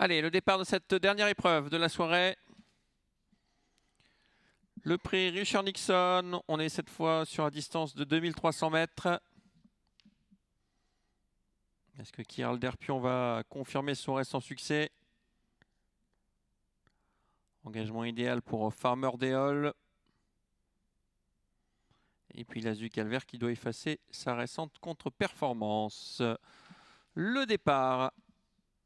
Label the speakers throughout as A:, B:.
A: Allez, le départ de cette dernière épreuve de la soirée. Le prix Richard Nixon, on est cette fois sur la distance de 2300 mètres. Est-ce que Kiral Derpion va confirmer son récent succès Engagement idéal pour Farmer Deol. Et puis l'Azu Calvert qui doit effacer sa récente contre-performance. Le départ,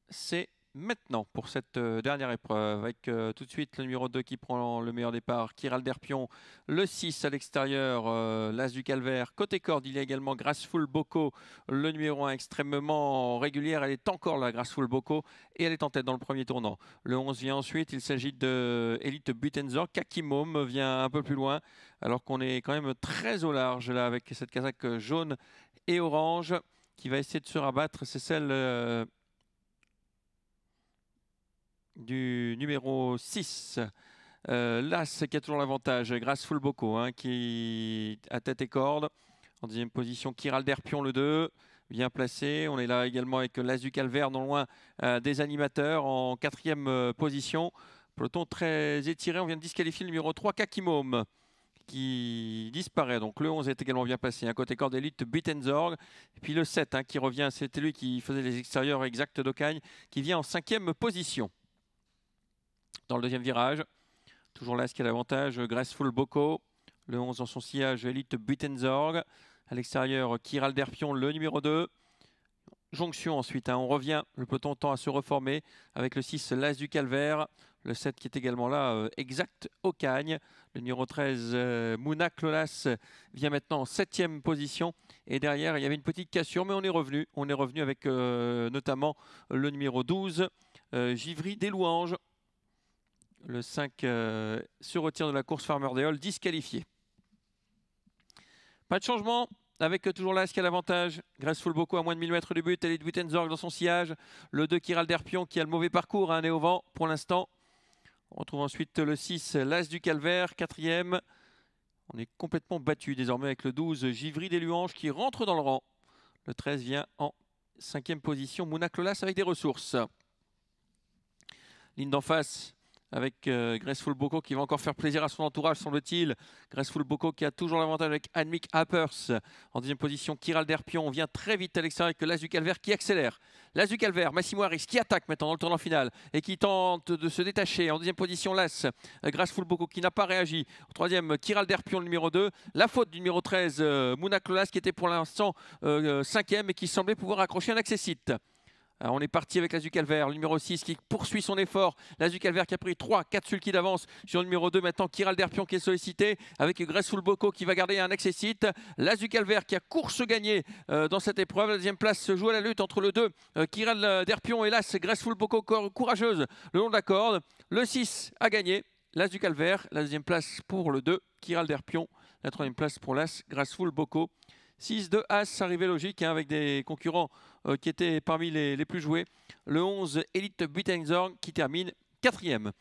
A: c'est maintenant pour cette euh, dernière épreuve, avec euh, tout de suite le numéro 2 qui prend le meilleur départ, Kiral Derpion, le 6 à l'extérieur, euh, l'As du Calvaire, côté corde, il y a également Graceful Boko, le numéro 1 extrêmement régulière, elle est encore là, Graceful Boko, et elle est en tête dans le premier tournant. Le 11 vient ensuite, il s'agit de Elite Butenzor, Kakimom vient un peu plus loin, alors qu'on est quand même très au large là avec cette casaque jaune et orange qui va essayer de se rabattre, c'est celle du numéro 6. L'As qui a toujours l'avantage, grâce Fulboco hein, qui a tête et corde. En deuxième position, Kiral Derpion le 2, bien placé. On est là également avec l'As du Calvaire, non loin euh, des animateurs, en quatrième euh, position. Peloton très étiré, on vient de disqualifier le numéro 3, Kakimom qui disparaît. Donc le 11 est également bien placé. à Côté corde élite Bittenzorg. Et puis le 7 hein, qui revient, c'était lui qui faisait les extérieurs exacts d'Ocagne, qui vient en cinquième position le deuxième virage. Toujours là, ce qui a l'avantage, euh, Graceful Boko. Le 11 dans son sillage, Elite Butenzorg. À l'extérieur, Kiral Derpion, le numéro 2. Jonction ensuite, hein. on revient, le peloton tend à se reformer avec le 6, l'As du Calvaire, le 7 qui est également là, euh, exact au cagne. Le numéro 13, euh, Mouna Clolas, vient maintenant en 7 position. Et derrière, il y avait une petite cassure, mais on est revenu. On est revenu avec notamment le numéro 12, Givry des Louanges, le 5 euh, se retire de la course Farmer hall disqualifié. Pas de changement, avec toujours l'As qui a l'avantage. Graceful beaucoup à moins de 1000 mètres du but. de Wittenzorg dans son sillage. Le 2 Kiral Derpion qui a le mauvais parcours, un hein, au vent pour l'instant. On retrouve ensuite le 6, l'As du Calvaire, quatrième. On est complètement battu désormais avec le 12, Givry des Luanges qui rentre dans le rang. Le 13 vient en cinquième position, Mouna Clolas avec des ressources. Ligne d'en face, avec euh, Graceful Boko qui va encore faire plaisir à son entourage, semble-t-il. Graceful Boko qui a toujours l'avantage avec Annemiek Appers. en deuxième position. Kiral Derpion vient très vite à l'extérieur avec l'As du Calvaire qui accélère. L'As du Calvaire, Massimo Harris qui attaque maintenant dans le tournant final et qui tente de se détacher. En deuxième position, l'As, euh, Graceful Boko qui n'a pas réagi. En troisième, Kiral Derpion, le numéro 2. La faute du numéro 13, euh, Mouna qui était pour l'instant euh, cinquième et qui semblait pouvoir accrocher un accessite. Euh, on est parti avec l'Azu Calvaire, le numéro 6 qui poursuit son effort. L'Azu Calvaire qui a pris 3, 4 sulky d'avance sur le numéro 2. Maintenant, Kiral Derpion qui est sollicité avec Graceful Boko qui va garder un accessite. L'Azu Calvaire qui a course gagnée euh, dans cette épreuve. La deuxième place se joue à la lutte entre le 2, euh, Kiral Derpion et l'As Graceful Boko courageuse le long de la corde. Le 6 a gagné. lazu du la deuxième place pour le 2, Kiral Derpion, la troisième place pour l'As, Graceful Boko. 6 de As, arrivé logique, hein, avec des concurrents euh, qui étaient parmi les, les, plus joués. Le 11, Elite Buitenzorg, qui termine quatrième.